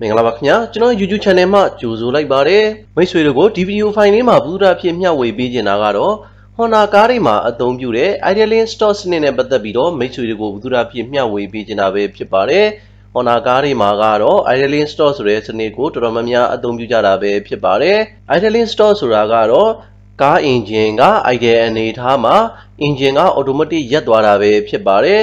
မင်္ဂလာပါခင်ဗျာကျွန်တော် YouTube channel မှာကြိုဆိုလိုက်ပါတယ်မိတ်ဆွေတို့ကိုဒီဗီဒီယိုဖိုင်လေးမှာပူတာဖြစ်မျှဝေပေးနေတာကတော့ Honda ကားတွေမှာအသုံးပြုတဲ့ idling stop စနစ်နဲ့ပတ်သက်ပြီးတော့မိတ်ဆွေတို့ကိုပူတာဖြစ်မျှဝေပေးနေတာပဲဖြစ်ပါတယ် Honda ကားတွေမှာကတော့ idling stop ဆိုတဲ့စနစ်ကိုတော်တော်များများအသုံးပြုကြတာပဲဖြစ်ပါတယ် idling stop ဆိုတာကတော့ကားအင်ဂျင်က idle အနေထားမှာအင်ဂျင်က automatic ရပ်သွားတာပဲဖြစ်ပါတယ်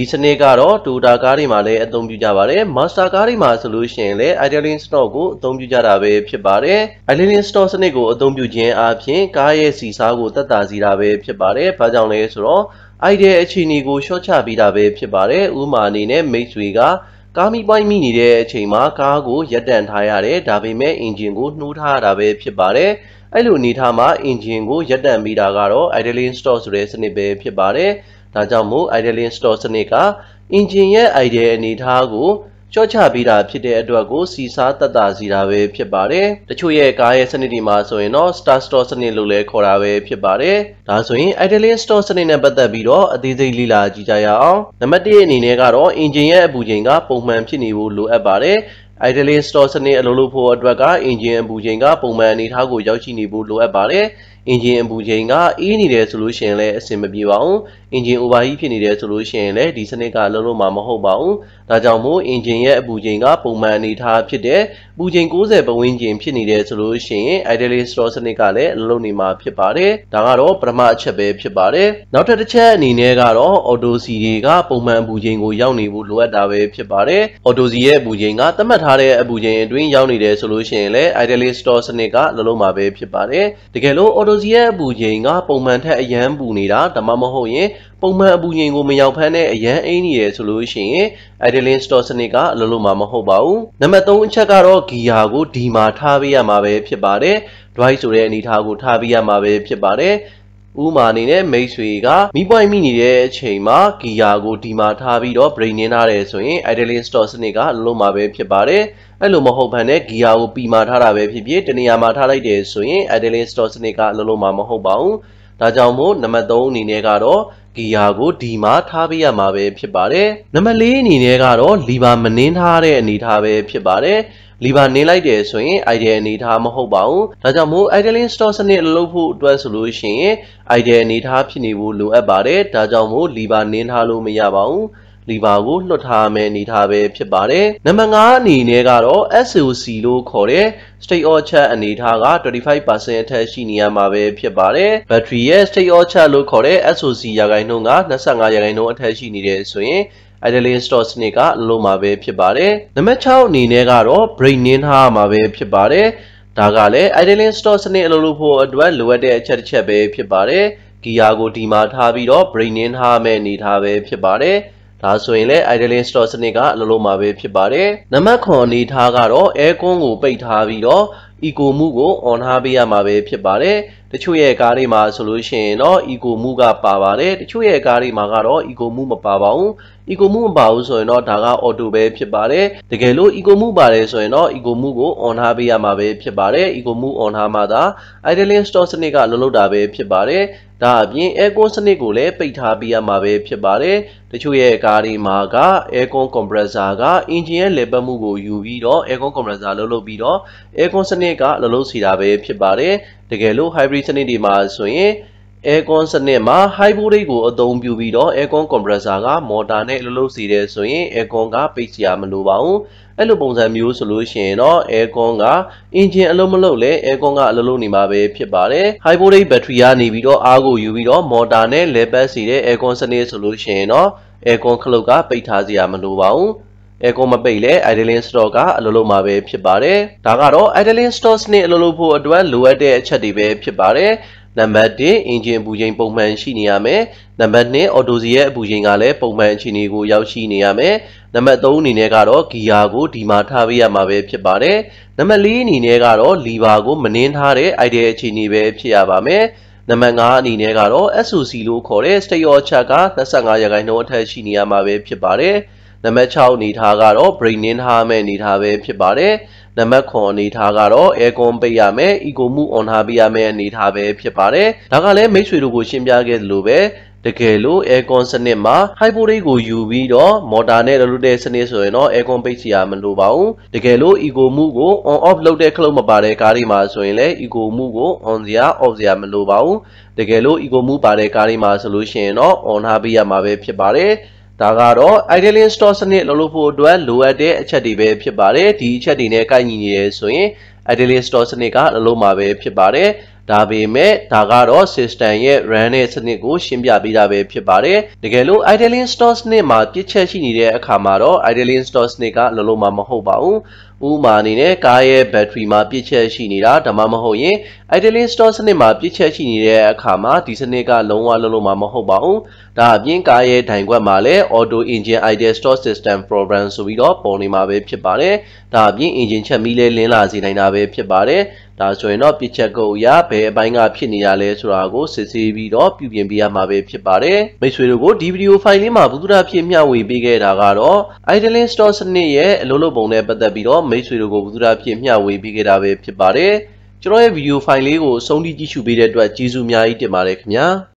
ဒီစနစ်ကတော့ Toyota ကားတွေမှာလည်းအသုံးပြုကြပါတယ်။ Mazda ကားတွေမှာဆိုလို့ရှိရင်လည်း idling stop ကိုအသုံးပြုကြတာပဲ ဖြစ်ပါတယ်။ idling stop စနစ်ကိုအသုံးပြုခြင်းအပြင်ကားရဲ့စီစားကိုတက်တာစီတာပဲ ဖြစ်ပါတယ်။ဘာကြောင့်လဲဆိုတော့ idle အခြေအနေကိုရှင်းချပေးတာပဲဖြစ်ပါတယ်။ဥမာအနေနဲ့မိတ်ဆွေကကားမိပိုင်းမိနေတဲ့အချိန်မှာကားကိုရပ်တန့်ထားရတယ်ဒါပေမဲ့အင်ဂျင်ကိုနှိုးထားရတာပဲဖြစ်ပါတယ်အဲ့လိုအနေထားမှာအင်ဂျင်ကိုရပ်တန့်မိတာကတော့ idling stop ဆိုတဲ့စနစ်ပဲဖြစ်ပါတယ်။ဒါကြောင့်မို့ idling store စနစ်က engine ရဲ့ idle အနေထားကိုကြော့ချပေးတာဖြစ်တဲ့အတွက်ကိုစီစားတက်တာစီတာပဲဖြစ်ပါတယ်။တချို့ရဲ့ကားရဲ့စနစ်ဒီမှာဆိုရင်တော့ Star Store စနစ်လို့လည်းခေါ်တာပဲဖြစ်ပါတယ်။ဒါဆိုရင် Idling Store စနစ်နဲ့ပတ်သက်ပြီးတော့အသေးစိတ်လေ့လာကြည့်ကြရအောင်။နံပါတ်1အနေနဲ့ကတော့ engine ရဲ့အပူချိန်ကပုံမှန်ဖြစ်နေဖို့လိုအပ်ပါတယ်။ idling store စနစ်အလုပ်လုပ်ဖို့အတွက်က engine အပူချိန်ကပုံမှန်အနေထားကိုရောက်ရှိနေဖို့လိုအပ်ပါတယ်။အင်ဂျင်အပူချိန်ကအေးနေတယ်ဆိုလို့ရှိရင်လည်းအဆင်မပြေပါဘူးအင်ဂျင်အိုဗာဟီးဖြစ်နေတယ်ဆိုလို့ရှိရင်လည်းဒီစနစ်ကလုံးလုံးမမဟုတ်ပါဘူးဒါကြောင့်မို့အင်ဂျင်ရဲ့အပူချိန်က ပုံမှန်အနေထားဖြစ်တဲ့ပူချိန်60ပဝန်းကျင်ဖြစ်နေတယ်ဆိုလို့ရှိရင် ideally store စနစ်ကလည်းအလုံးနေမှာဖြစ်ပါတယ်။ဒါကတော့ပထမအချက်ပဲဖြစ်ပါတယ်။နောက်ထပ်တစ်ချက်အနေနဲ့ကတော့ auto C တွေကပုံမှန်ပူချိန်ကိုရောက်နေဖို့လိုအပ်တာပဲဖြစ်ပါတယ်။ auto C ရဲ့ပူချိန်ကသတ်မှတ်ထားတဲ့အပူချိန်အတွင်းရောက်နေတယ်ဆိုလို့ရှိရင်လည်း ideally store စနစ်ကလုံးလုံးမှာပဲဖြစ်ပါတယ်။တကယ်လို့ auto C ရဲ့အပူချိန်ကပုံမှန်ထက်အရန်ပူနေတာဒါမှမဟုတ်ရင်ပုံမှန်အပူချိန်ကိုမရောက်ဖမ်းတဲ့အရန်အင်းကြီးရယ်ဆိုလို့ရှိရင် idling store စနစ်ကအလုပ်လုပ်မှာမဟုတ်ပါဘူးနံပါတ်3အချက်ကတော့ဂီယာကိုဒီမှာထားပေးရမှာပဲဖြစ်ပါတယ် drive ဆိုတဲ့အနေထားကို ထားပေးရမှာပဲဖြစ်ပါတယ်ဥမာအနေနဲ့မိတ်ဆွေကမိပွိုင်းမိနေတဲ့အချိန်မှာဂီယာကိုဒီမှာထားပြီးတော့ brain နင်းထားတယ်ဆိုရင် idling store စနစ်ကလုံးမှာပဲဖြစ်ပါတယ်အဲ့လိုမဟုတ်ဘဲနဲ့ဂီယာကိုပီမာထားတာပဲဖြစ်ဖြစ်တနေရာမှာထားလိုက်တယ်ဆိုရင် idling store စနစ်ကလုံးလုံးမှာမဟုတ်ပါဘူးဒါကြောင့်မို့နံပါတ်3အနေနဲ့ကတော့ဒီယာကိုဒီမှာထားပေးရမှာပဲဖြစ်ပါတယ်နံပါတ်၄အနေနဲ့ကတော့လီဘာမနင်းထားတဲ့အနေထားပဲဖြစ်ပါတယ်လီဘာနင်းလိုက်တယ်ဆိုရင် idea အနေထားမဟုတ်ပါဘူးဒါကြောင့်မို့ idling store စနစ်လုပ်ဖို့အတွက်ဆိုလို့ရှိရင် idea အနေထားဖြစ်နေဖို့လိုအပ်ပါတယ်ဒါကြောင့်မို့လီဘာနင်းထားလို့မရပါဘူးလီဗာကိုလွှတ်ထားမယ်အနေထားပဲဖြစ်ပါတယ်။နံပါတ်9အနေနဲ့ကတော့ SOC လို့ခေါ်တဲ့ state of charge အနေထားက25%အထက်ရှိနေရမှာပဲဖြစ်ပါတယ်။ battery ရဲ့ state of charge လို့ခေါ်တဲ့ SOC ရာခိုင်နှုန်းက25ရာခိုင်နှုန်းအထက်ရှိနေတယ်ဆိုရင် Adelaide Stores နဲ့ကလုံးမှာပဲဖြစ်ပါတယ်။နံပါတ်6အနေနဲ့ကတော့ brain နင်းထားမှာပဲဖြစ်ပါတယ်။ဒါကလည်း Idling Store စနစ်အလုပ်လုပ်ဖို့အတွက်လိုအပ်တဲ့အချက်တစ်ချက်ပဲဖြစ်ပါတယ်။ဂီယာကိုဒီမှာထားပြီးတော့ brain နင်းထားမယ်အနေထားပဲဖြစ်ပါတယ်။ဒါဆိုရင်လည်း idling store စနစ်ကအလုပ်လုပ်မှာပဲဖြစ်ပါတယ်နံပါတ်9အနေထားကတော့ aircon ကိုပိတ်ထားပြီးတော့ eco မှုကို on ထားပေးရမှာပဲဖြစ်ပါတယ်တချို့ရဲ့ကားတွေမှာဆိုလို့ရှိရင်တော့ ego မှုကပါပါတယ်တချို့ရဲ့ကားတွေမှာကတော့ ego မှုမပါပါဘူး ego မှုမပါဘူးဆိုရင်တော့ဒါက auto ပဲဖြစ်ပါတယ်တကယ်လို့ ego မှုပါတယ်ဆိုရင်တော့ ego မှုကို on ထားပေးရမှာပဲဖြစ်ပါတယ် ego မှု on ထားမှသာ idling stop စနစ်ကလုံးလုံးတာပဲဖြစ်ပါတယ်ဒါအပြင် aircon စနစ်ကိုလည်းပိတ်ထားပေးရမှာပဲဖြစ်ပါတယ်။တချို့ရဲ့ကားတွေမှာက aircon compressor က engine ရဲ့လေပတ်မှုကိုယူပြီးတော့ aircon compressor လုံးလုံးပြီးတော့ aircon စနစ်ကလုံးလုံးစီတာပဲဖြစ်ပါတယ်။တကယ်လို့ hybrid စနစ်ဒီမှာဆိုရင် aircon စနစ်မှာ hybrid လေးကို အသုံးပြုပြီးတော့ aircon compressor က motor နဲ့လှုပ်လှုပ်စီတယ်ဆိုရင် aircon ကပိတ်စရာမလိုပါဘူးအဲ့လိုပုံစံမျိုးဆိုလို့ရှိရင်တော့ aircon က engine အလုံးမလုံးလဲ aircon ကအလုံးလုံးနေမှာပဲဖြစ်ပါတယ် hybrid battery ကနေပြီးတော့အားကိုယူပြီးတော့ motor နဲ့လဲပတ်စီတဲ့ aircon စနစ်ဆိုလို့ရှိရင်တော့ aircon ခလုတ်ကပိတ်ထားစရာမလိုပါဘူးအဲကွန်မပိတ်လဲ idling store ကအလိုလိုမှာပဲဖြစ်ပါတယ်ဒါကတော့ idling store စနစ်အလိုလိုဖို့အတွက်လိုအပ်တဲ့အချက်တွေပဲဖြစ်ပါတယ်နံပါတ်1အင်ဂျင်အပူချိန်ပုံမှန်ရှိနေရမယ်နံပါတ်2အော်တိုစီရဲ့အပူချိန်ကလည်းပုံမှန်အခြေအနေကိုရောက်ရှိနေရမယ်နံပါတ်3အနေနဲ့ကတော့ဂီယာကိုဒီမှာထားပေးရမှာပဲဖြစ်ပါတယ်နံပါတ်4အနေနဲ့ကတော့လီဘာကိုမနှင်းထားတဲ့ idea အခြေအနေပဲဖြစ်ရပါမယ်နံပါတ်9အနေနဲ့ကတော့ SOC လို့ခေါ်တဲ့ state of charge က25ရာခိုင်နှုန်းအထက်ရှိနေရမှာပဲဖြစ်ပါတယ်။နံပါတ်6အနေထားကတော့ brain နှင်းထားမဲ့အနေထားပဲဖြစ်ပါတယ်နံပါတ်9အနေထားကတော့ aircon ပိတ်ရမယ် eco မှု on ထားပေးရမယ်အနေထားပဲဖြစ်ပါတယ်ဒါကလည်းမိတ်ဆွေတို့ကိုရှင်းပြခဲ့သလိုပဲတကယ်လို့ aircon စနစ်မှာ hybrid ရိတ်ကိုယူပြီးတော့ motor နဲ့လုပ်တဲ့စနစ်ဆိုရင်တော့ aircon ပိတ်စီရမလိုပါဘူးတကယ်လို့ eco မှုကို on off လုပ်တဲ့ခလုတ်မပါတဲ့ကားတွေမှာဆိုရင်လည်း eco မှုကို on စရာ off စရာမလိုပါဘူးတကယ်လို့ eco မှုပါတဲ့ကားတွေမှာဆိုလို့ရှိရင်တော့ on ထားပေးရမှာပဲဖြစ်ပါတယ်ဒါကတော့ idling store စနစ်လုပ်လို့ဖို့အတွက်လိုအပ်တဲ့အချက်တွေပဲဖြစ်ပါတယ်ဒီအချက်တွေနဲ့ကိုက်ညီနေရဆိုရင် idling store စနစ်ကလုပ်လို့မှာပဲဖြစ်ပါတယ်ဒါပေမဲ့ဒါကတော့ system ရဲ့ run နဲ့စနစ်ကိုရှင်းပြပေးတာပဲဖြစ်ပါတယ်။တကယ်လို့ idling store စနစ်မှာပြစ်ချက်ရှိနေတဲ့အခါမှာတော့ idling store စနစ်ကလုံးလုံးမဟုတ်ပါဘူး။ဥမာအနေနဲ့ကားရဲ့ဘက်ထရီမှာပြည့်ချက်ရှိနေတာဒါမှမဟုတ်ရင် idling store စနစ်မှာပြည့်ချက်ရှိနေတဲ့အခါမှာဒီစနစ်ကလုံးဝလုံးလုံးမှာမဟုတ်ပါဘူး။ဒါအပြင်ကားရဲ့ဒိုင်ခွက်မှာလည်း auto engine idle store system program ဆိုပြီးတော့ပုံနေမှာပဲဖြစ်ပါတယ်။ဒါအပြင် engine ချက်မီးလည်းလင်းလာစေနိုင်တာပဲဖြစ်ပါတယ်။ဒါဆိုရင်တော့ပြည့်ချက်ကုတ်အရာဘယ်အပိုင်းကဖြစ်နေတာလဲဆိုတာကိုစစ်ဆေးပြီးတော့ပြုပြင်ပေးရမှာပဲဖြစ်ပါတယ်။မိတ်ဆွေတို့ကိုဒီဗီဒီယိုဖိုင်လေးမှာဘုသူရဖြစ်မျှဝေပေးခဲ့တာကတော့ idling store စနစ်ရဲ့အလုပ်လုပ်ပုံနဲ့ပတ်သက်ပြီးတော့မိတ်ဆွေတို့ကိုဝူသူရဖြစ်မျှဝေပေးခဲ့တာပဲဖြစ်ပါတယ်ကျွန်တော်ရဲ့ဗီဒီယိုဖိုင်လေးကိုအဆုံးထိကြည့်ရှုပေးတဲ့အတွက်ကျေးဇူးအများကြီးတင်ပါတယ်ခင်ဗျာ